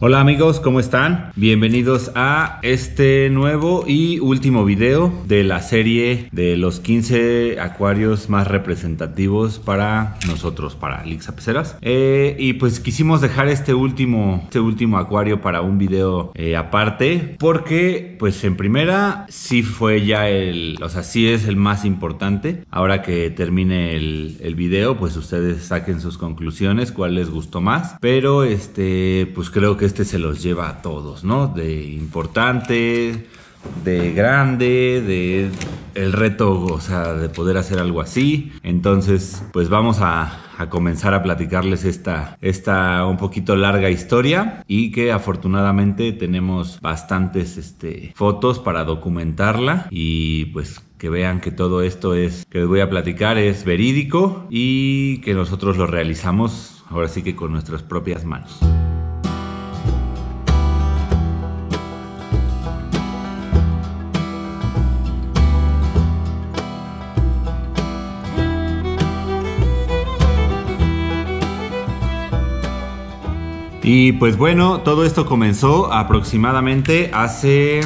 Hola amigos, ¿cómo están? Bienvenidos a este nuevo y último video de la serie de los 15 acuarios más representativos para nosotros, para Lixa eh, y pues quisimos dejar este último, este último acuario para un video eh, aparte, porque pues en primera sí fue ya el, o sea, sí es el más importante. Ahora que termine el, el video, pues ustedes saquen sus conclusiones, cuál les gustó más. Pero este, pues creo que este se los lleva a todos, ¿no? De importante, de grande, de el reto, o sea, de poder hacer algo así. Entonces, pues vamos a, a comenzar a platicarles esta, esta un poquito larga historia y que afortunadamente tenemos bastantes este, fotos para documentarla y pues que vean que todo esto es que les voy a platicar es verídico y que nosotros lo realizamos ahora sí que con nuestras propias manos. Y pues bueno, todo esto comenzó aproximadamente hace,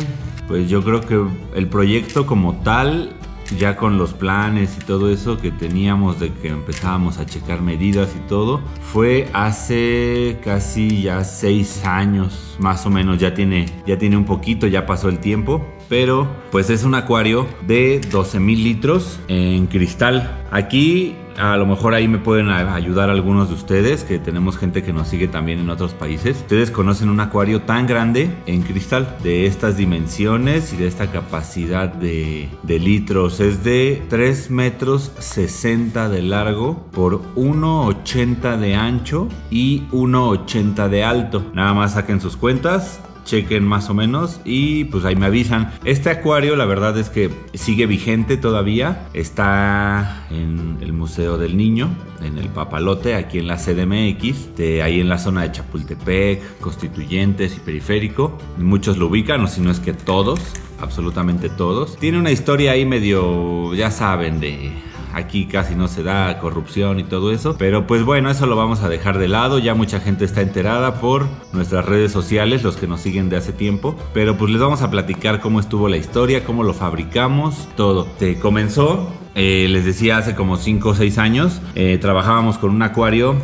pues yo creo que el proyecto como tal, ya con los planes y todo eso que teníamos de que empezábamos a checar medidas y todo, fue hace casi ya seis años, más o menos, ya tiene, ya tiene un poquito, ya pasó el tiempo pero pues es un acuario de 12 mil litros en cristal. Aquí a lo mejor ahí me pueden ayudar algunos de ustedes, que tenemos gente que nos sigue también en otros países. Ustedes conocen un acuario tan grande en cristal, de estas dimensiones y de esta capacidad de, litros. Es de 3 metros 60 de largo por 1,80 de ancho y 1,80 de alto. Nada más saquen sus cuentas, chequen más o menos y pues ahí me avisan. Este acuario la verdad es que sigue vigente todavía, está en el Museo del Niño, en el Papalote, aquí en la CDMX, ahí en la zona de Chapultepec, Constituyentes y Periférico. Muchos lo ubican, o si no es que todos, absolutamente todos. Tiene una historia ahí medio, ya saben, de aquí casi no se da corrupción y todo eso. Pero pues bueno, eso lo vamos a dejar de lado. Ya mucha gente está enterada por nuestras redes sociales, los que nos siguen de hace tiempo. Pero pues les vamos a platicar cómo estuvo la historia, cómo lo fabricamos, todo. comenzó, eh, les decía, hace como 5 o 6 años. Eh, trabajábamos con un acuario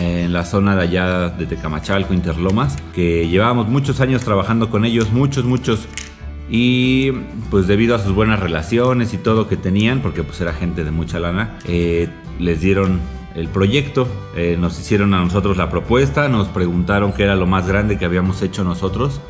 eh, en la zona de allá de Tecamachalco, Interlomas, que llevábamos muchos años trabajando con ellos, muchos, muchos y pues debido a sus buenas relaciones y todo que tenían, porque pues era gente de mucha lana, eh, les dieron el proyecto, eh, nos hicieron a nosotros la propuesta, nos preguntaron qué era lo más grande que habíamos hecho nosotros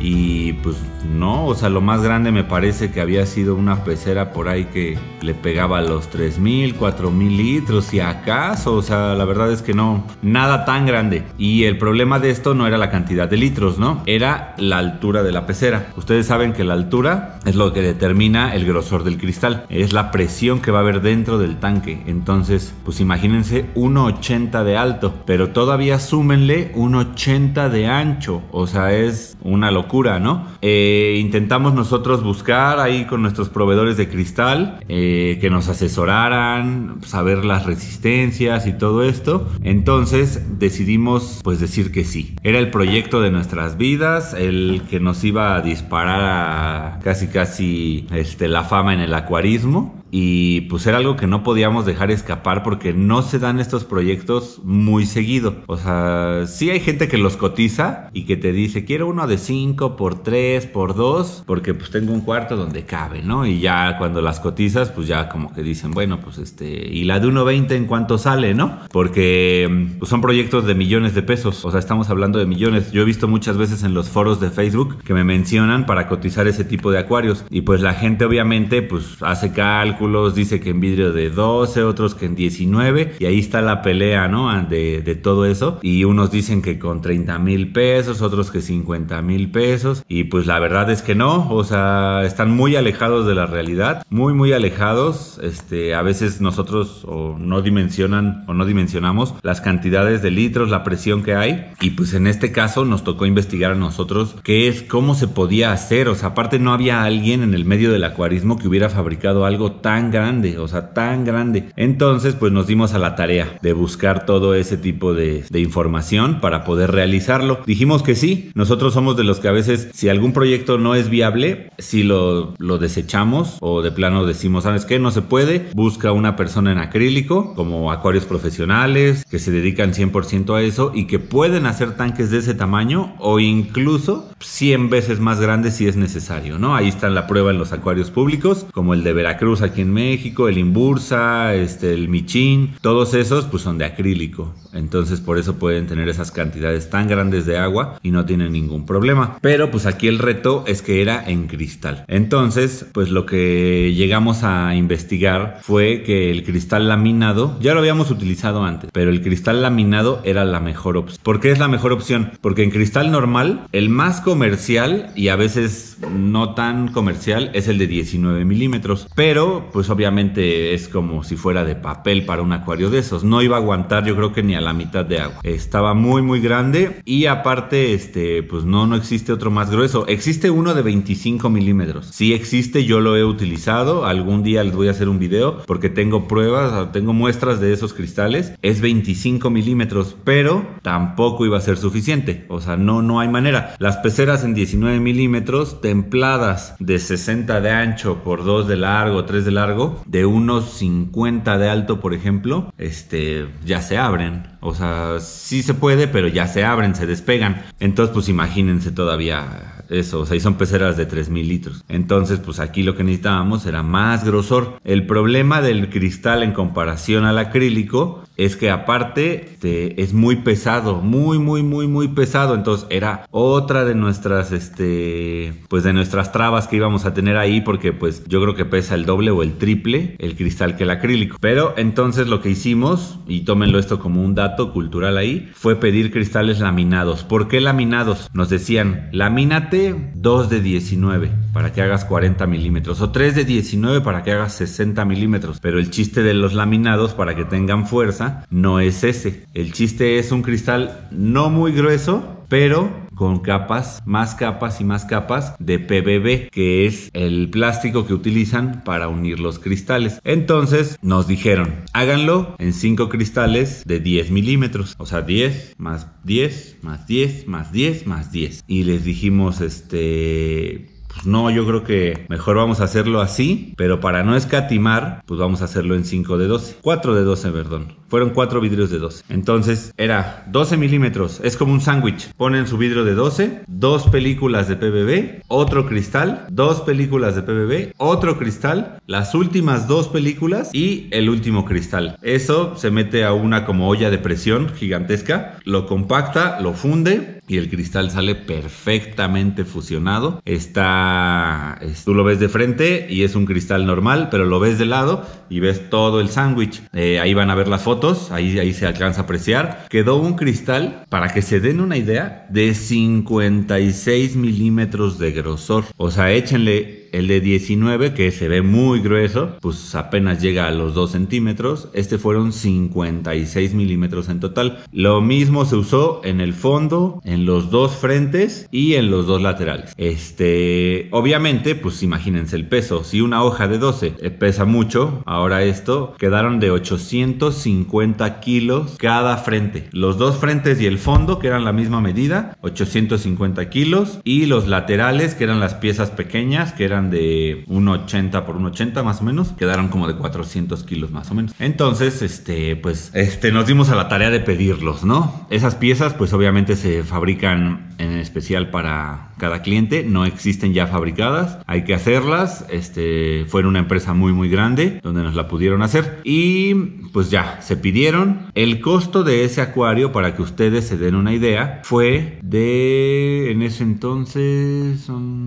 y pues no, o sea, lo más grande me parece que había sido una pecera por ahí que le pegaba los 3.000, 4.000 litros y acaso, o sea, la verdad es que no, nada tan grande. Y el problema de esto no era la cantidad de litros, ¿no? Era la altura de la pecera. Ustedes saben que la altura es lo que determina el grosor del cristal, es la presión que va a haber dentro del tanque. Entonces, pues imagínense 1.80 de alto, pero todavía súmenle 1.80 de ancho, o sea, es una locura cura, ¿no? Eh, intentamos nosotros buscar ahí con nuestros proveedores de cristal eh, que nos asesoraran, saber las resistencias y todo esto. Entonces decidimos pues decir que sí. Era el proyecto de nuestras vidas, el que nos iba a disparar a casi casi este, la fama en el acuarismo y pues era algo que no podíamos dejar escapar porque no se dan estos proyectos muy seguido. O sea, sí hay gente que los cotiza y que te dice, quiero uno de 5 por 3 por 2 porque pues tengo un cuarto donde cabe, ¿no? Y ya cuando las cotizas, pues ya como que dicen, bueno, pues este, y la de 1.20 en cuánto sale, ¿no? Porque pues, son proyectos de millones de pesos, o sea, estamos hablando de millones. Yo he visto muchas veces en los foros de Facebook que me mencionan para cotizar ese tipo de acuarios y pues la gente obviamente pues hace cálculos dice que en vidrio de 12, otros que en 19, y ahí está la pelea, ¿no? Ah, de, todo eso, y unos dicen que con 30 mil pesos, otros que 50 mil pesos, y pues la verdad es que no, o sea, están muy alejados de la realidad, muy, muy alejados, este, a veces nosotros o no dimensionan o no dimensionamos las cantidades de litros, la presión que hay, y pues en este caso nos tocó investigar a nosotros qué es, cómo se podía hacer, o sea, aparte no había alguien en el medio del acuarismo que hubiera fabricado algo tan tan grande, o sea, tan grande. Entonces, pues nos dimos a la tarea de buscar todo ese tipo de, información para poder realizarlo. Dijimos que sí, nosotros somos de los que a veces si algún proyecto no es viable, si lo, lo desechamos o de plano decimos, ¿sabes que No se puede, busca una persona en acrílico, como acuarios profesionales, que se dedican 100% a eso y que pueden hacer tanques de ese tamaño o incluso 100 veces más grande si es necesario, ¿no? Ahí está la prueba en los acuarios públicos, como el de Veracruz aquí en México, el Imbursa, este, el Michín, todos esos pues son de acrílico, entonces por eso pueden tener esas cantidades tan grandes de agua y no tienen ningún problema. Pero pues aquí el reto es que era en cristal. Entonces, pues lo que llegamos a investigar fue que el cristal laminado, ya lo habíamos utilizado antes, pero el cristal laminado era la mejor opción. ¿Por qué es la mejor opción? Porque en cristal normal, el más comercial y a veces no tan comercial es el de 19 milímetros. Pero pues obviamente es como si fuera de papel para un acuario de esos. No iba a aguantar yo creo que ni a la mitad de agua. Estaba muy muy grande y aparte este pues no, no existe otro más grueso. Existe uno de 25 milímetros. Si existe, yo lo he utilizado. Algún día les voy a hacer un video porque tengo pruebas, tengo muestras de esos cristales. Es 25 milímetros, pero tampoco iba a ser suficiente. O sea, no, no hay manera. Las Ceras en 19 milímetros, templadas de 60 de ancho por 2 de largo, 3 de largo, de unos 50 de alto, por ejemplo, este, ya se abren. O sea, sí se puede, pero ya se abren, se despegan. Entonces, pues imagínense todavía eso, o sea, son peceras de 3000 litros. Entonces, pues aquí lo que necesitábamos era más grosor. El problema del cristal en comparación al acrílico es que aparte es muy pesado, muy, muy, muy, muy pesado. Entonces era otra de nuestras, este, pues de nuestras trabas que íbamos a tener ahí porque pues yo creo que pesa el doble o el triple el cristal que el acrílico. Pero entonces lo que hicimos, y tómenlo esto como un dato cultural ahí, fue pedir cristales laminados. ¿Por qué laminados? Nos decían, lamínate 2 de 19 para que hagas 40 milímetros o 3 de 19 para que hagas 60 milímetros. Pero el chiste de los laminados para que tengan fuerza no es ese. El chiste es un cristal no muy grueso, pero con capas, más capas y más capas de PBB, que es el plástico que utilizan para unir los cristales. Entonces nos dijeron, háganlo en 5 cristales de 10 milímetros, o sea, 10 más 10 más 10 más 10 más 10. Y les dijimos, este pues no, yo creo que mejor vamos a hacerlo así, pero para no escatimar, pues vamos a hacerlo en 5 de 12. 4 de 12, perdón. Fueron 4 vidrios de 12. Entonces era 12 milímetros, es como un sándwich. Ponen su vidrio de 12, dos películas de PBB, otro cristal, dos películas de PBB, otro cristal, las últimas dos películas y el último cristal. Eso se mete a una como olla de presión gigantesca, lo compacta, lo funde y el cristal sale perfectamente fusionado. Está, tú lo ves de frente y es un cristal normal, pero lo ves de lado y ves todo el sándwich. Eh, ahí van a ver las fotos, ahí, ahí se alcanza a apreciar. Quedó un cristal, para que se den una idea, de 56 milímetros de grosor. O sea, échenle el de 19, que se ve muy grueso, pues apenas llega a los 2 centímetros. Este fueron 56 milímetros en total. Lo mismo se usó en el fondo, en los dos frentes y en los dos laterales. Este, obviamente, pues imagínense el peso. Si una hoja de 12 eh, pesa mucho, ahora esto quedaron de 850 kilos cada frente. Los dos frentes y el fondo, que eran la misma medida, 850 kilos. Y los laterales, que eran las piezas pequeñas, que eran de de 1,80 por 1,80 más o menos, quedaron como de 400 kilos más o menos. Entonces, este, pues, este, nos dimos a la tarea de pedirlos, ¿no? Esas piezas, pues obviamente se fabrican en especial para cada cliente, no existen ya fabricadas, hay que hacerlas, este, fue en una empresa muy muy grande donde nos la pudieron hacer y pues ya, se pidieron. El costo de ese acuario, para que ustedes se den una idea, fue de, en ese entonces, son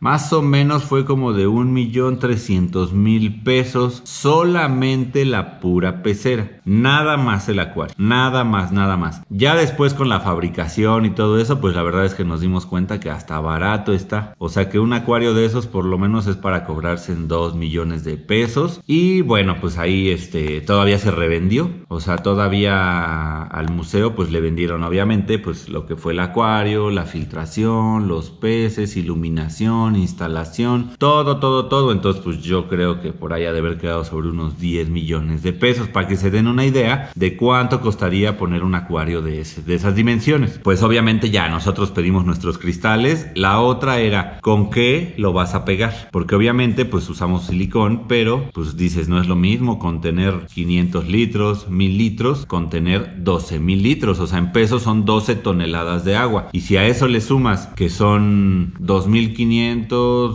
más o menos fue como de millón mil pesos solamente la pura pecera. Nada más el acuario. Nada más, nada más. Ya después con la fabricación y todo eso, pues la verdad es que nos dimos cuenta que hasta barato está. O sea que un acuario de esos por lo menos es para cobrarse en 2 millones de pesos. Y bueno, pues ahí este, todavía se revendió. O sea, todavía al museo pues le vendieron obviamente pues lo que fue el acuario, la filtración, los peces, iluminación instalación, todo, todo, todo. Entonces, pues yo creo que por ahí ha de haber quedado sobre unos 10 millones de pesos para que se den una idea de cuánto costaría poner un acuario de, esas dimensiones. Pues obviamente ya nosotros pedimos nuestros cristales. La otra era, ¿con qué lo vas a pegar? Porque obviamente pues usamos silicón, pero pues dices, no es lo mismo contener 500 litros, 1000 litros, contener 12 mil litros. O sea, en pesos son 12 toneladas de agua. Y si a eso le sumas que son 2500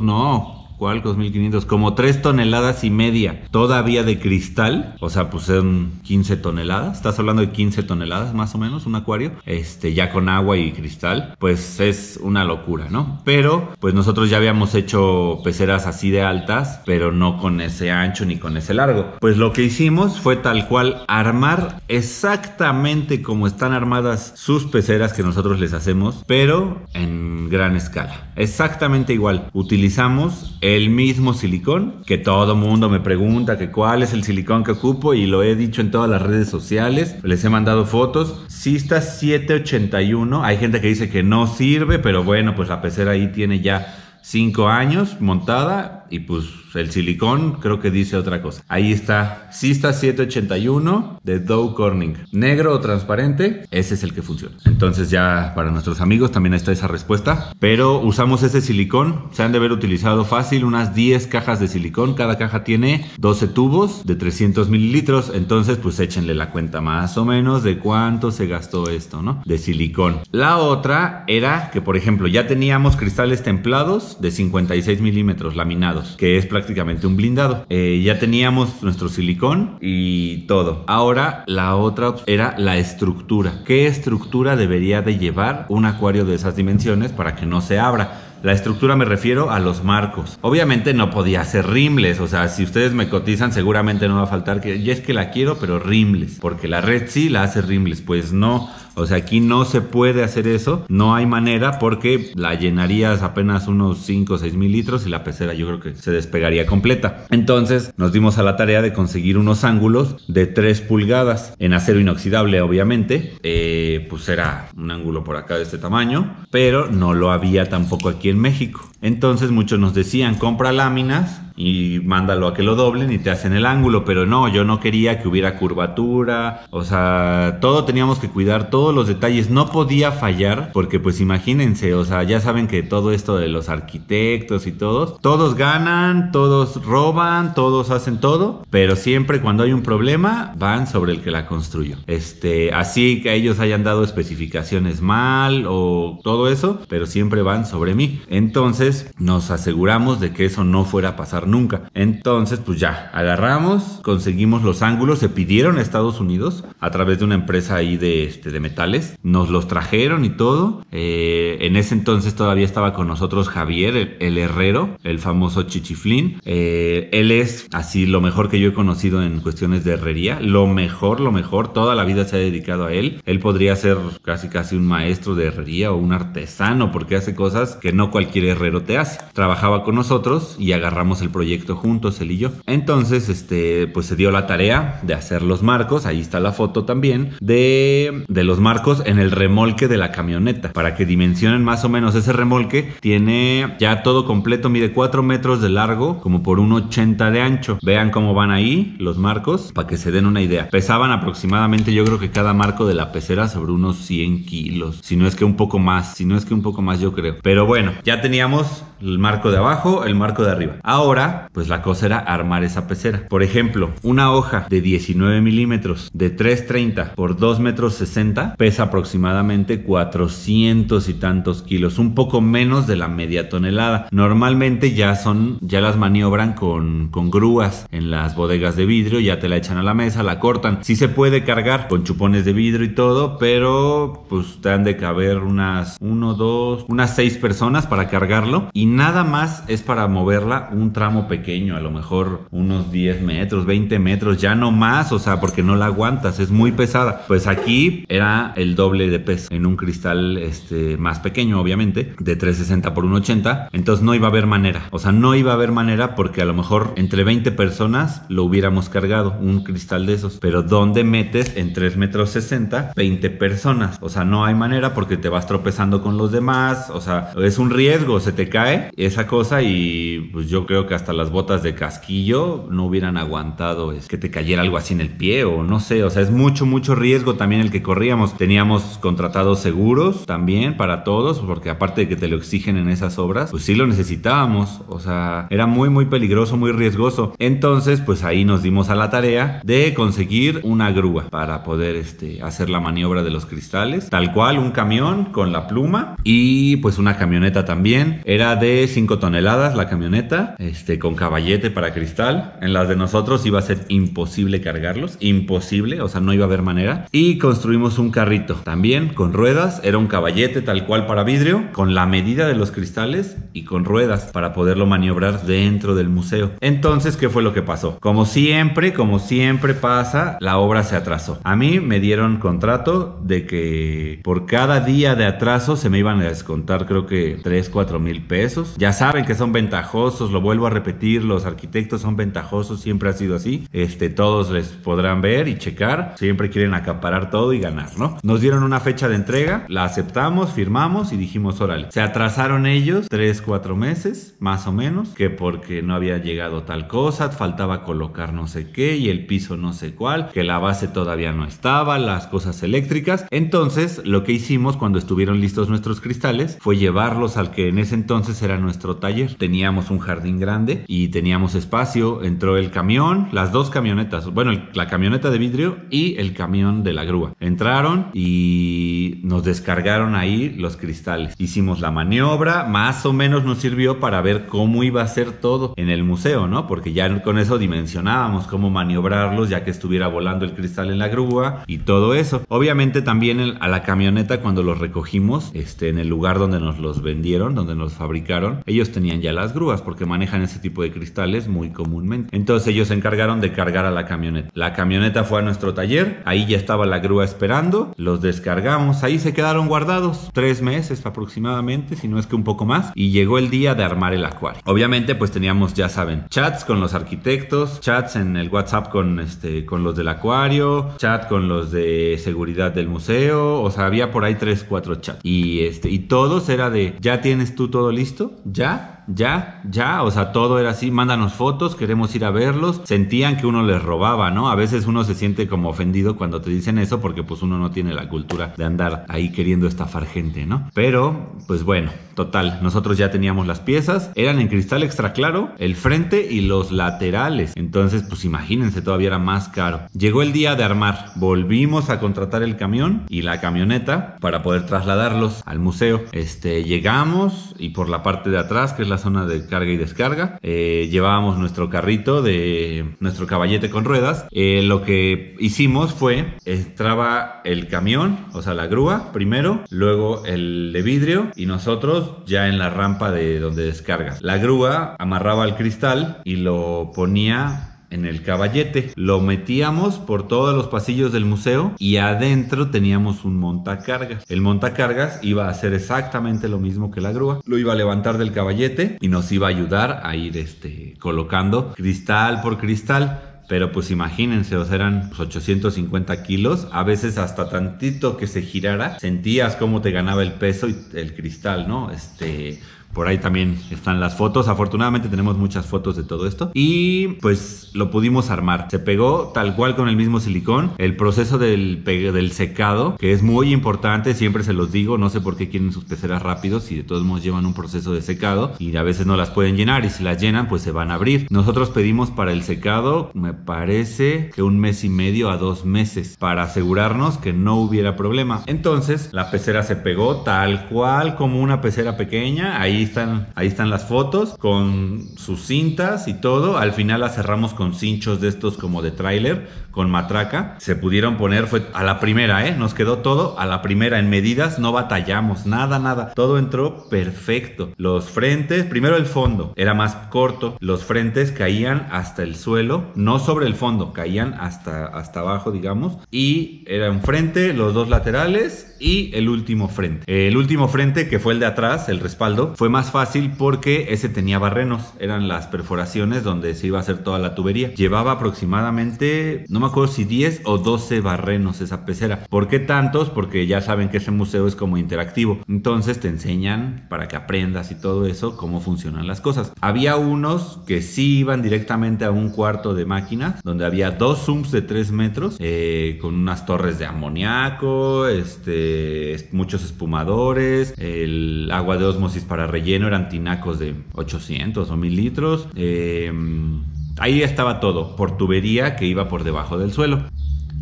no. ¿Cuál? 2500. Como 3 toneladas y media todavía de cristal. O sea, pues son 15 toneladas. Estás hablando de 15 toneladas más o menos, un acuario. Este, ya con agua y cristal. Pues es una locura, ¿no? Pero, pues nosotros ya habíamos hecho peceras así de altas, pero no con ese ancho ni con ese largo. Pues lo que hicimos fue tal cual armar exactamente como están armadas sus peceras que nosotros les hacemos, pero en gran escala. Exactamente igual. Utilizamos el el mismo silicón, que todo mundo me pregunta que cuál es el silicón que ocupo y lo he dicho en todas las redes sociales, les he mandado fotos. Sista 781, hay gente que dice que no sirve, pero bueno, pues la pecera ahí tiene ya 5 años montada y pues el silicón creo que dice otra cosa. Ahí está, Sista 781 de Dow Corning. Negro o transparente, ese es el que funciona. Entonces ya para nuestros amigos también está esa respuesta. Pero usamos ese silicón, se han de haber utilizado fácil unas 10 cajas de silicón. Cada caja tiene 12 tubos de 300 mililitros. Entonces pues échenle la cuenta más o menos de cuánto se gastó esto, ¿no? De silicón. La otra era que por ejemplo ya teníamos cristales templados de 56 milímetros laminados, que es prácticamente prácticamente un blindado. Eh, ya teníamos nuestro silicón y todo. Ahora la otra era la estructura. ¿Qué estructura debería de llevar un acuario de esas dimensiones para que no se abra? La estructura me refiero a los marcos. Obviamente no podía ser rimles, o sea, si ustedes me cotizan seguramente no va a faltar que, ya es que la quiero, pero rimles, porque la red sí la hace rimles, pues no. O sea, aquí no se puede hacer eso, no hay manera porque la llenarías apenas unos 5 o 6 mil litros y la pecera yo creo que se despegaría completa. Entonces nos dimos a la tarea de conseguir unos ángulos de 3 pulgadas en acero inoxidable, obviamente. Eh, pues era un ángulo por acá de este tamaño, pero no lo había tampoco aquí en México. Entonces muchos nos decían, compra láminas y mándalo a que lo doblen y te hacen el ángulo, pero no, yo no quería que hubiera curvatura, o sea, todo teníamos que cuidar, todos los detalles, no podía fallar, porque pues imagínense, o sea, ya saben que todo esto de los arquitectos y todos, todos ganan, todos roban, todos hacen todo, pero siempre cuando hay un problema van sobre el que la construyó. Este, así que ellos hayan dado especificaciones mal o todo eso, pero siempre van sobre mí. Entonces nos aseguramos de que eso no fuera a pasar nunca. Entonces, pues ya, agarramos, conseguimos los ángulos, se pidieron a Estados Unidos a través de una empresa ahí de, este, de metales, nos los trajeron y todo. Eh, en ese entonces todavía estaba con nosotros Javier, el, herrero, el famoso Chichiflín. Eh, él es así lo mejor que yo he conocido en cuestiones de herrería, lo mejor, lo mejor, toda la vida se ha dedicado a él. Él podría ser casi casi un maestro de herrería o un artesano porque hace cosas que no cualquier herrero te hace. Trabajaba con nosotros y agarramos el proyecto juntos, él y yo. Entonces, este, pues se dio la tarea de hacer los marcos, ahí está la foto también, de, de los marcos en el remolque de la camioneta, para que dimensionen más o menos ese remolque. Tiene ya todo completo, mide 4 metros de largo, como por un 80 de ancho. Vean cómo van ahí los marcos, para que se den una idea. Pesaban aproximadamente, yo creo que cada marco de la pecera sobre unos 100 kilos, si no es que un poco más, si no es que un poco más yo creo. Pero bueno, ya teníamos el marco de abajo, el marco de arriba. Ahora, pues la cosa era armar esa pecera. Por ejemplo, una hoja de 19 milímetros de 3.30 por 2 metros 60 pesa aproximadamente 400 y tantos kilos, un poco menos de la media tonelada. Normalmente ya son, ya las maniobran con, con grúas en las bodegas de vidrio, ya te la echan a la mesa, la cortan. Sí se puede cargar con chupones de vidrio y todo, pero pues te han de caber unas 1, 2, unas 6 personas para cargarlo y nada más es para moverla un tramo pequeño, a lo mejor unos 10 metros, 20 metros, ya no más, o sea, porque no la aguantas, es muy pesada. Pues aquí era el doble de peso, en un cristal este, más pequeño, obviamente, de 360 por 180, entonces no iba a haber manera, o sea, no iba a haber manera porque a lo mejor entre 20 personas lo hubiéramos cargado, un cristal de esos, pero ¿dónde metes en 3 metros 60 20 personas? O sea, no hay manera porque te vas tropezando con los demás, o sea, es un riesgo, se te cae esa cosa y pues yo creo que hasta las botas de casquillo no hubieran aguantado es que te cayera algo así en el pie o no sé, o sea, es mucho, mucho riesgo también el que corríamos. Teníamos contratados seguros también para todos, porque aparte de que te lo exigen en esas obras, pues sí lo necesitábamos, o sea, era muy, muy peligroso, muy riesgoso. Entonces, pues ahí nos dimos a la tarea de conseguir una grúa para poder este, hacer la maniobra de los cristales, tal cual un camión con la pluma y pues una camioneta también. Era de 5 toneladas la camioneta, este, con caballete para cristal. En las de nosotros iba a ser imposible cargarlos, imposible, o sea, no iba a haber manera. Y construimos un carrito también con ruedas, era un caballete tal cual para vidrio, con la medida de los cristales y con ruedas para poderlo maniobrar dentro del museo. Entonces, ¿qué fue lo que pasó? Como siempre, como siempre pasa, la obra se atrasó. A mí me dieron contrato de que por cada día de atraso se me iban a descontar creo que 3, 4 mil pesos ya saben que son ventajosos, lo vuelvo a repetir, los arquitectos son ventajosos, siempre ha sido así. Este, todos les podrán ver y checar, siempre quieren acaparar todo y ganar, ¿no? Nos dieron una fecha de entrega, la aceptamos, firmamos y dijimos, órale. Se atrasaron ellos 3, 4 meses, más o menos, que porque no había llegado tal cosa, faltaba colocar no sé qué y el piso no sé cuál, que la base todavía no estaba, las cosas eléctricas. Entonces, lo que hicimos cuando estuvieron listos nuestros cristales fue llevarlos al que en ese entonces era nuestro taller. Teníamos un jardín grande y teníamos espacio. Entró el camión, las dos camionetas, bueno, la camioneta de vidrio y el camión de la grúa. Entraron y nos descargaron ahí los cristales. Hicimos la maniobra, más o menos nos sirvió para ver cómo iba a ser todo en el museo, ¿no? Porque ya con eso dimensionábamos cómo maniobrarlos ya que estuviera volando el cristal en la grúa y todo eso. Obviamente también a la camioneta cuando los recogimos, este, en el lugar donde nos los vendieron, donde nos fabricaron, ellos tenían ya las grúas porque manejan ese tipo de cristales muy comúnmente. Entonces ellos se encargaron de cargar a la camioneta. La camioneta fue a nuestro taller, ahí ya estaba la grúa esperando, los descargamos, ahí se quedaron guardados tres meses aproximadamente, si no es que un poco más, y llegó el día de armar el acuario. Obviamente pues teníamos, ya saben, chats con los arquitectos, chats en el WhatsApp con, este, con los del acuario, chat con los de seguridad del museo, o sea, había por ahí tres, cuatro chats. Y, este, y todos era de, ya tienes tú todo listo ya, ya, ya, o sea, todo era así, mándanos fotos, queremos ir a verlos, sentían que uno les robaba, ¿no? A veces uno se siente como ofendido cuando te dicen eso porque pues uno no tiene la cultura de andar ahí queriendo estafar gente, ¿no? Pero, pues bueno, total, nosotros ya teníamos las piezas, eran en cristal extra claro, el frente y los laterales, entonces pues imagínense, todavía era más caro. Llegó el día de armar, volvimos a contratar el camión y la camioneta para poder trasladarlos al museo. Este, llegamos y por la parte de atrás, que es la zona de carga y descarga. Eh, llevábamos nuestro carrito de nuestro caballete con ruedas. Eh, lo que hicimos fue, entraba el camión, o sea, la grúa primero, luego el de vidrio y nosotros ya en la rampa de donde descargas. La grúa amarraba el cristal y lo ponía en el caballete. Lo metíamos por todos los pasillos del museo y adentro teníamos un montacargas. El montacargas iba a hacer exactamente lo mismo que la grúa. Lo iba a levantar del caballete y nos iba a ayudar a ir este, colocando cristal por cristal. Pero pues imagínense, eran 850 pues, kilos. A veces hasta tantito que se girara, sentías cómo te ganaba el peso y el cristal, ¿no? Este, por ahí también están las fotos. Afortunadamente tenemos muchas fotos de todo esto. Y pues lo pudimos armar. Se pegó tal cual con el mismo silicón. El proceso del, del secado, que es muy importante, siempre se los digo. No sé por qué quieren sus peceras rápidos y de todos modos llevan un proceso de secado y a veces no las pueden llenar. Y si las llenan, pues se van a abrir. Nosotros pedimos para el secado, me parece que un mes y medio a dos meses para asegurarnos que no hubiera problema. Entonces la pecera se pegó tal cual como una pecera pequeña. Ahí Ahí están, ahí están las fotos con sus cintas y todo. Al final las cerramos con cinchos de estos como de tráiler, con matraca. Se pudieron poner, fue a la primera, ¿eh? Nos quedó todo a la primera. En medidas no batallamos, nada, nada. Todo entró perfecto. Los frentes, primero el fondo, era más corto. Los frentes caían hasta el suelo, no sobre el fondo, caían hasta, hasta abajo, digamos. Y era un frente, los dos laterales y el último frente. El último frente, que fue el de atrás, el respaldo, fue más fácil porque ese tenía barrenos, eran las perforaciones donde se iba a hacer toda la tubería. Llevaba aproximadamente, no me acuerdo si 10 o 12 barrenos esa pecera. ¿Por qué tantos? Porque ya saben que ese museo es como interactivo. Entonces te enseñan para que aprendas y todo eso cómo funcionan las cosas. Había unos que sí iban directamente a un cuarto de máquinas donde había dos zooms de 3 metros eh, con unas torres de amoníaco, este eh, muchos espumadores, el agua de osmosis para relleno eran tinacos de 800 o 1000 litros. Em, ahí estaba todo, por tubería que iba por debajo del suelo.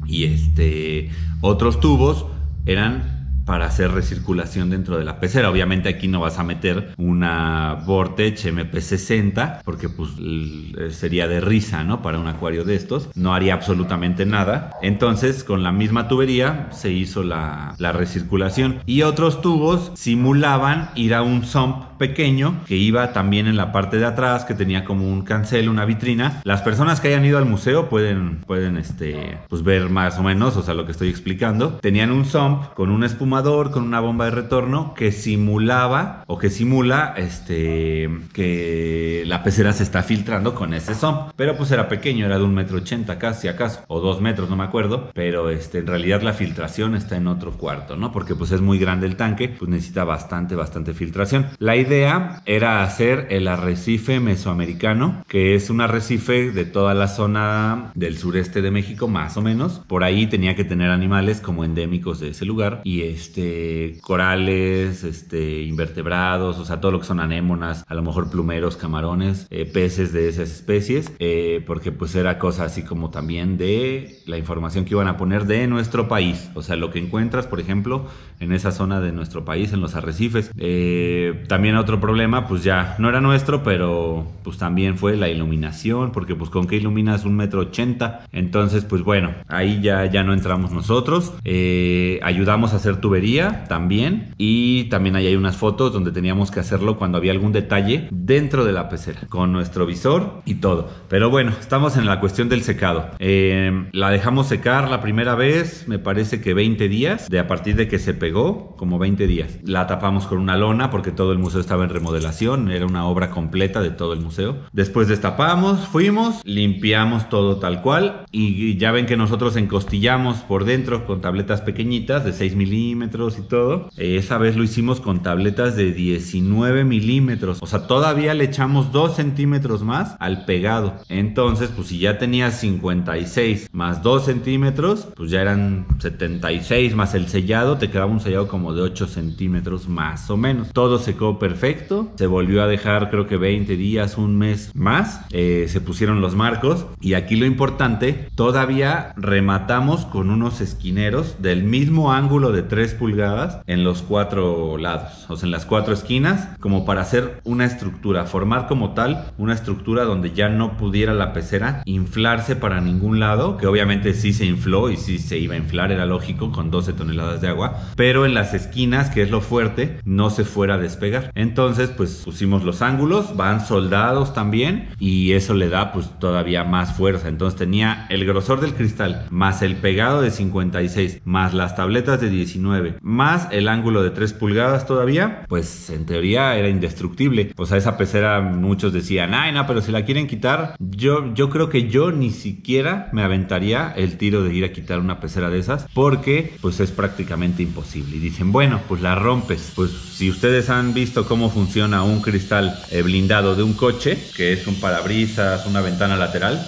Y este, otros tubos eran para hacer recirculación dentro de la pecera. Obviamente aquí no vas a meter una Vortex MP60 porque pues eh, sería de risa, ¿no? Para un acuario de estos. No haría absolutamente nada. Entonces con la misma tubería se hizo la, recirculación y otros tubos simulaban ir a un sump pequeño que iba también en la parte de atrás, que tenía como un cancel, una vitrina. Las personas que hayan ido al museo pueden, pueden este, pues ver más o menos, o sea, lo que estoy explicando. Tenían un sump con un espumador, con una bomba de retorno que simulaba o que simula este, que la pecera se está filtrando con ese sump. Pero pues era pequeño, era de un metro ochenta casi acaso, o dos metros, no me acuerdo. Pero este, en realidad la filtración está en otro cuarto, ¿no? Porque pues es muy grande el tanque, pues necesita bastante, bastante filtración. La idea idea era hacer el arrecife mesoamericano, que es un arrecife de toda la zona del sureste de México, más o menos. Por ahí tenía que tener animales como endémicos de ese lugar y este corales, este invertebrados, o sea, todo lo que son anémonas, a lo mejor plumeros, camarones, eh, peces de esas especies, eh, porque pues era cosa así como también de la información que iban a poner de nuestro país, o sea, lo que encuentras, por ejemplo, en esa zona de nuestro país, en los arrecifes. Eh, también otro problema, pues ya no era nuestro, pero pues también fue la iluminación, porque pues con qué iluminas un metro ochenta. Entonces, pues bueno, ahí ya, ya no entramos nosotros. Eh, ayudamos a hacer tubería también. Y también ahí hay unas fotos donde teníamos que hacerlo cuando había algún detalle dentro de la pecera, con nuestro visor y todo. Pero bueno, estamos en la cuestión del secado. Em, la dejamos secar la primera vez, me parece que 20 días, de a partir de que se pegó, como 20 días. La tapamos con una lona porque todo el museo estaba en remodelación, era una obra completa de todo el museo. Después destapamos, fuimos, limpiamos todo tal cual y ya ven que nosotros encostillamos por dentro con tabletas pequeñitas de 6 milímetros y todo. Esa vez lo hicimos con tabletas de 19 milímetros, o sea, todavía le echamos 2 centímetros más al pegado. Entonces, pues si ya tenía 56 más 2 centímetros, pues ya eran 76 más el sellado, te quedaba un sellado como de 8 centímetros más o menos. Todo secó perfecto perfecto. Se volvió a dejar creo que 20 días, un mes más. Eh, se pusieron los marcos. Y aquí lo importante, todavía rematamos con unos esquineros del mismo ángulo de 3 pulgadas en los cuatro lados. O sea, en las cuatro esquinas, como para hacer una estructura, formar como tal una estructura donde ya no pudiera la pecera inflarse para ningún lado, que obviamente sí se infló y sí se iba a inflar, era lógico, con 12 toneladas de agua, pero en las esquinas, que es lo fuerte, no se fuera a despegar. Entonces, pues pusimos los ángulos, van soldados también y eso le da pues todavía más fuerza. Entonces tenía el grosor del cristal, más el pegado de 56, más las tabletas de 19, más el ángulo de 3 pulgadas todavía, pues en teoría era indestructible. O sea, esa pecera muchos decían, ay no, pero si la quieren quitar, yo, yo creo que yo ni siquiera me aventaría el tiro de ir a quitar una pecera de esas porque pues es prácticamente imposible. Y dicen, bueno, pues la rompes. Pues si ustedes han visto cómo funciona un cristal eh, blindado de un coche, que es un parabrisas, una ventana lateral,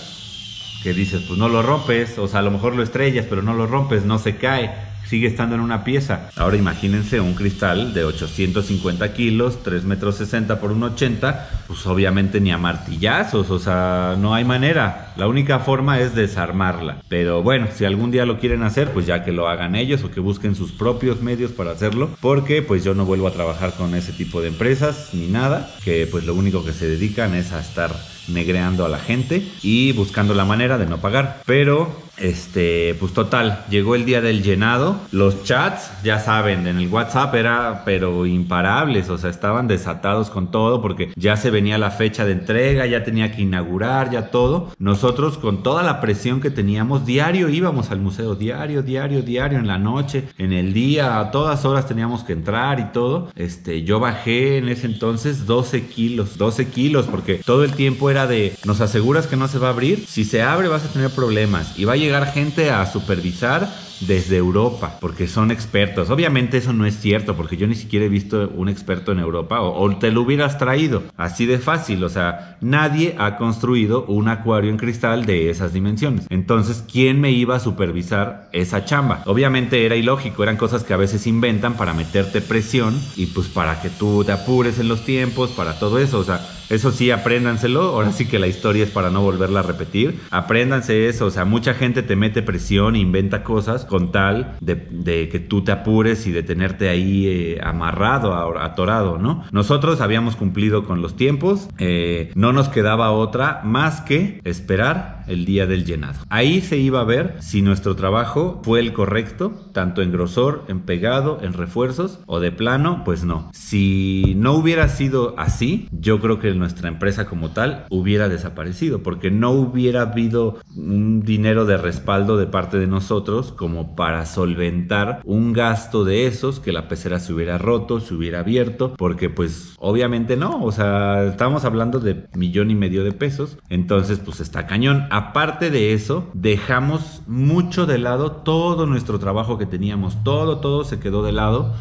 que dices, pues no lo rompes, o sea, a lo mejor lo estrellas, pero no lo rompes, no se cae sigue estando en una pieza. Ahora imagínense un cristal de 850 kilos, 3 metros 60 por 1,80, pues obviamente ni a martillazos, o sea, no hay manera. La única forma es desarmarla. Pero bueno, si algún día lo quieren hacer, pues ya que lo hagan ellos o que busquen sus propios medios para hacerlo, porque pues yo no vuelvo a trabajar con ese tipo de empresas ni nada, que pues lo único que se dedican es a estar negreando a la gente y buscando la manera de no pagar. Pero este, pues total, llegó el día del llenado. Los chats, ya saben, en el WhatsApp era, pero imparables, o sea, estaban desatados con todo porque ya se venía la fecha de entrega, ya tenía que inaugurar, ya todo. Nosotros con toda la presión que teníamos, diario íbamos al museo, diario, diario, diario, en la noche, en el día, a todas horas teníamos que entrar y todo. Este, yo bajé en ese entonces 12 kilos, 12 kilos, porque todo el tiempo era de, nos aseguras que no se va a abrir, si se abre vas a tener problemas y va a llegar gente a supervisar desde Europa, porque son expertos. Obviamente eso no es cierto, porque yo ni siquiera he visto un experto en Europa o, te lo hubieras traído. Así de fácil, o sea, nadie ha construido un acuario en cristal de esas dimensiones. Entonces, ¿quién me iba a supervisar esa chamba? Obviamente era ilógico, eran cosas que a veces inventan para meterte presión y pues para que tú te apures en los tiempos, para todo eso, o sea... Eso sí, apréndanselo. Ahora sí que la historia es para no volverla a repetir. Apréndanse eso. O sea, mucha gente te mete presión, inventa cosas con tal de, que tú te apures y de tenerte ahí eh, amarrado, atorado, ¿no? Nosotros habíamos cumplido con los tiempos, eh, no nos quedaba otra más que esperar el día del llenado. Ahí se iba a ver si nuestro trabajo fue el correcto, tanto en grosor, en pegado, en refuerzos o de plano, pues no. Si no hubiera sido así, yo creo que nuestra empresa como tal hubiera desaparecido porque no hubiera habido un dinero de respaldo de parte de nosotros como para solventar un gasto de esos que la pecera se hubiera roto, se hubiera abierto, porque pues obviamente no, o sea, estamos hablando de millón y medio de pesos, entonces pues está cañón. Aparte de eso, dejamos mucho de lado todo nuestro trabajo que teníamos, todo, todo se quedó de lado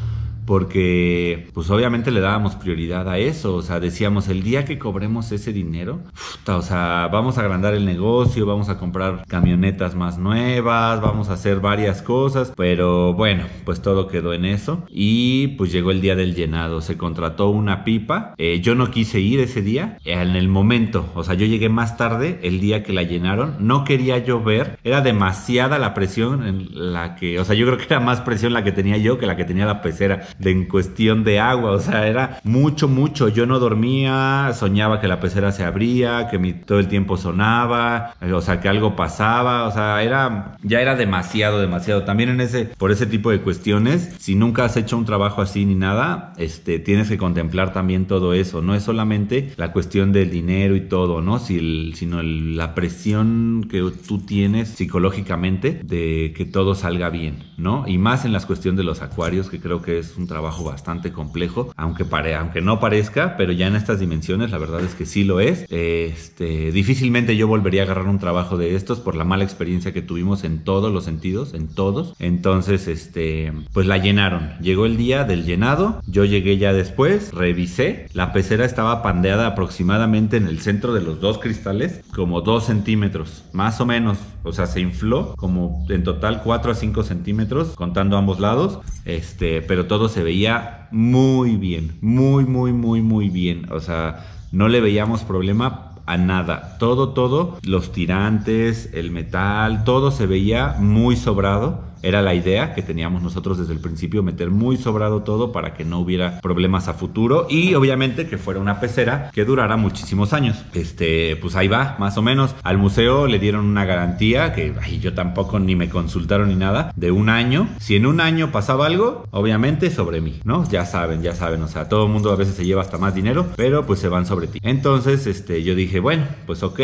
porque pues obviamente le dábamos prioridad a eso, o sea, decíamos el día que cobremos ese dinero, o sea, vamos a agrandar el negocio, vamos a comprar camionetas más nuevas, vamos a hacer varias cosas, pero bueno, pues todo quedó en eso y pues llegó el día del llenado, se contrató una pipa, eh, yo no quise ir ese día, en el momento, o sea, yo llegué más tarde el día que la llenaron, no quería llover... era demasiada la presión en la que, o sea, yo creo que era más presión la que tenía yo que la que tenía la pecera, en cuestión de agua, o sea, era mucho, mucho. Yo no dormía, soñaba que la pecera se abría, que todo el tiempo sonaba, eh, o sea, que algo pasaba, o sea, era, ya era demasiado, demasiado. También en ese, por ese tipo de cuestiones, si nunca has hecho un trabajo así ni nada, este, tienes que contemplar también todo eso. No es solamente la cuestión del dinero y todo, ¿no? Si el, sino la presión que tú tienes psicológicamente de que todo salga bien, ¿no? Y más en las cuestiones de los acuarios, que creo que es un trabajo bastante complejo, aunque, pare, aunque no parezca, pero ya en estas dimensiones la verdad es que sí lo es. Este, difícilmente yo volvería a agarrar un trabajo de estos por la mala experiencia que tuvimos en todos los sentidos, en todos. Entonces, este, pues la llenaron. Llegó el día del llenado, yo llegué ya después, revisé, la pecera estaba pandeada aproximadamente en el centro de los dos cristales, como dos centímetros, más o menos o sea, se infló como en total 4 a 5 centímetros, contando ambos lados. Este, pero todo se veía muy bien, muy, muy, muy, muy bien. O sea, no le veíamos problema a nada. Todo, todo, los tirantes, el metal, todo se veía muy sobrado. Era la idea que teníamos nosotros desde el principio, meter muy sobrado todo para que no hubiera problemas a futuro y obviamente que fuera una pecera que durara muchísimos años. Este, pues ahí va, más o menos. Al museo le dieron una garantía que yo tampoco ni me consultaron ni nada, de un año. Si en un año pasaba algo, obviamente sobre mí, ¿no? Ya saben, ya saben, o sea, todo el mundo a veces se lleva hasta más dinero, pero pues se van sobre ti. Entonces, este, yo dije, bueno, pues ok,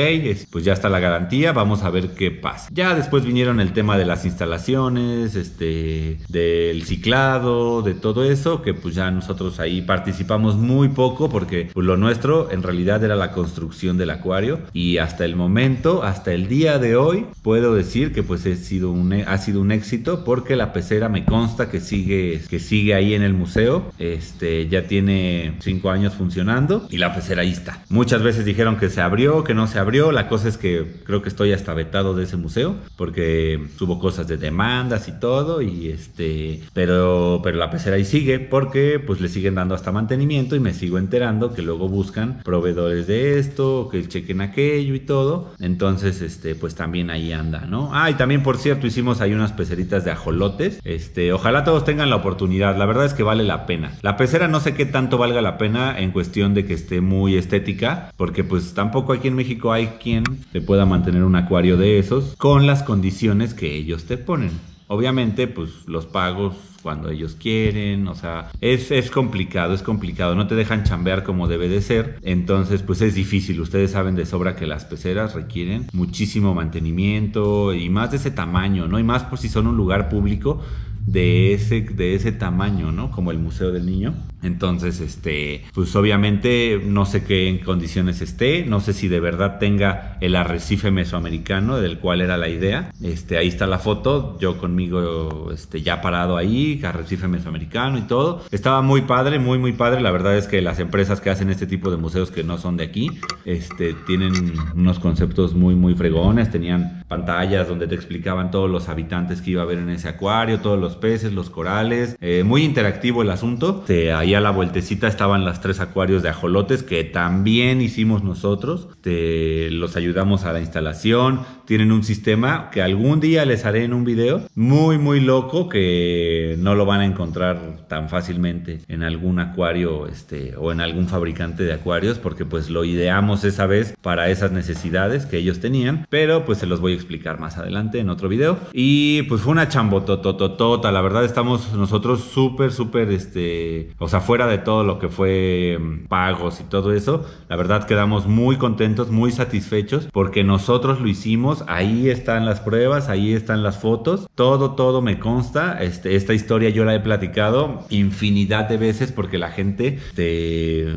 pues ya está la garantía, vamos a ver qué pasa. Ya después vinieron el tema de las instalaciones, este, del ciclado, de todo eso, que pues ya nosotros ahí participamos muy poco porque pues, lo nuestro en realidad era la construcción del acuario y hasta el momento, hasta el día de hoy, puedo decir que pues he sido un, e, ha sido un éxito porque la pecera me consta que sigue, que sigue ahí en el museo, este, ya tiene cinco años funcionando y la pecera ahí está. Muchas veces dijeron que se abrió, que no se abrió, la cosa es que creo que estoy hasta vetado de ese museo porque tuvo cosas de demanda, y todo, y este, pero, pero la pecera ahí sigue porque pues le siguen dando hasta mantenimiento y me sigo enterando que luego buscan proveedores de esto, que chequen aquello y todo. Entonces, este, pues también ahí anda, ¿no? Ah, y también por cierto hicimos ahí unas peceritas de ajolotes. Este, ojalá todos tengan la oportunidad. La verdad es que vale la pena. La pecera no sé qué tanto valga la pena en cuestión de que esté muy estética, porque pues tampoco aquí en México hay quien te pueda mantener un acuario de esos con las condiciones que ellos te ponen. Obviamente, pues los pagos cuando ellos quieren, o sea, es, complicado, es complicado, no te dejan chambear como debe de ser, entonces pues es difícil, ustedes saben de sobra que las peceras requieren muchísimo mantenimiento y más de ese tamaño, ¿no? Y más por si son un lugar público de ese, de ese tamaño, ¿no? Como el Museo del Niño. Entonces, este, pues obviamente no sé qué en condiciones esté, no sé si de verdad tenga el arrecife mesoamericano del cual era la idea. Este, ahí está la foto, yo conmigo este, ya parado ahí, arrecife mesoamericano y todo. Estaba muy padre, muy muy padre. La verdad es que las empresas que hacen este tipo de museos que no son de aquí, este, tienen unos conceptos muy muy fregones, tenían pantallas donde te explicaban todos los habitantes que iba a haber en ese acuario, todos los peces, los corales, eh, muy interactivo el asunto. Este, ahí la vueltecita estaban las tres acuarios de ajolotes que también hicimos nosotros. los ayudamos a la instalación. Tienen un sistema que algún día les haré en un video muy, muy loco que no lo van a encontrar tan fácilmente en algún acuario este, o en algún fabricante de acuarios porque pues lo ideamos esa vez para esas necesidades que ellos tenían. Pero pues se los voy a explicar más adelante en otro video. Y pues fue una chambototototota. La verdad estamos nosotros súper, súper, este, o sea, afuera fuera de todo lo que fue mm, pagos y todo eso, la verdad quedamos muy contentos, muy satisfechos, porque nosotros lo hicimos, ahí están las pruebas, ahí están las fotos, todo, todo me consta, este, esta historia yo la he platicado infinidad de veces porque la gente, este,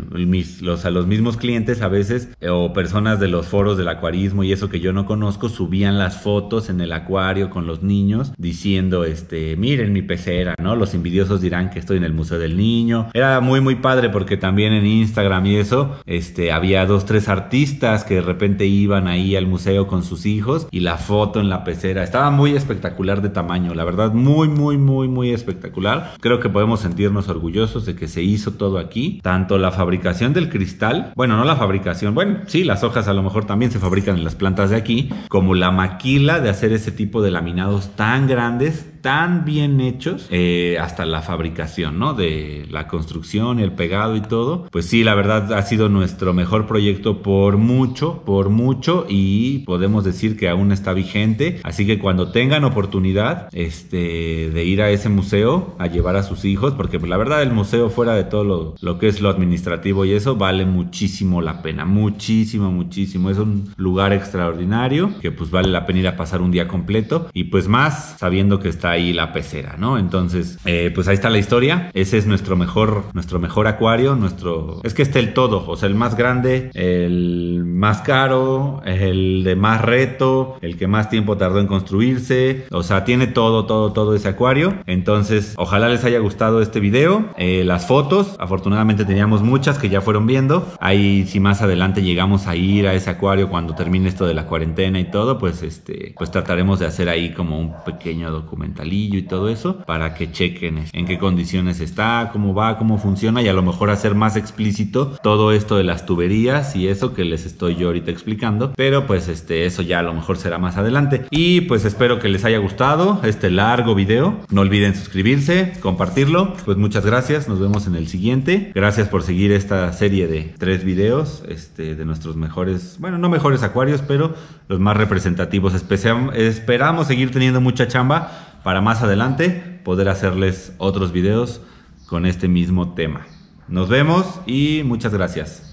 los, a los mismos clientes a veces, eh, o personas de los foros del acuarismo y eso que yo no conozco, subían las fotos en el acuario con los niños diciendo, este, miren mi pecera, ¿no? Los envidiosos dirán que estoy en el Museo del Niño, era muy muy padre porque también en Instagram y eso, este, había dos, tres artistas que de repente iban ahí al museo con sus hijos y la foto en la pecera, estaba muy espectacular de tamaño, la verdad, muy muy muy muy espectacular. Creo que podemos sentirnos orgullosos de que se hizo todo aquí, tanto la fabricación del cristal, bueno, no la fabricación, bueno, sí, las hojas a lo mejor también se fabrican en las plantas de aquí, como la maquila de hacer ese tipo de laminados tan grandes tan bien hechos, eh, hasta la fabricación, ¿no? De la construcción, el pegado y todo. Pues sí, la verdad ha sido nuestro mejor proyecto por mucho, por mucho y podemos decir que aún está vigente. Así que cuando tengan oportunidad este, de ir a ese museo a llevar a sus hijos, porque la verdad el museo fuera de todo lo, lo que es lo administrativo y eso vale muchísimo la pena, muchísimo, muchísimo. Es un lugar extraordinario que pues vale la pena ir a pasar un día completo y pues más sabiendo que está ahí la pecera, ¿no? Entonces, eh, pues ahí está la historia. Ese es nuestro mejor, nuestro mejor acuario, nuestro... Es que está el todo, o sea, el más grande, el más caro, el de más reto, el que más tiempo tardó en construirse, o sea, tiene todo, todo, todo ese acuario. Entonces, ojalá les haya gustado este video, eh, las fotos, afortunadamente teníamos muchas que ya fueron viendo. Ahí, si más adelante llegamos a ir a ese acuario cuando termine esto de la cuarentena y todo, pues este, pues trataremos de hacer ahí como un pequeño documental y todo eso para que chequen en qué condiciones está, cómo va, cómo funciona y a lo mejor hacer más explícito todo esto de las tuberías y eso que les estoy yo ahorita explicando, pero pues este eso ya a lo mejor será más adelante. Y pues espero que les haya gustado este largo video. No olviden suscribirse, compartirlo. Pues muchas gracias, nos vemos en el siguiente. Gracias por seguir esta serie de tres videos este, de nuestros mejores, bueno, no mejores acuarios, pero los más representativos. esperamos seguir teniendo mucha chamba para más adelante poder hacerles otros videos con este mismo tema. Nos vemos y muchas gracias.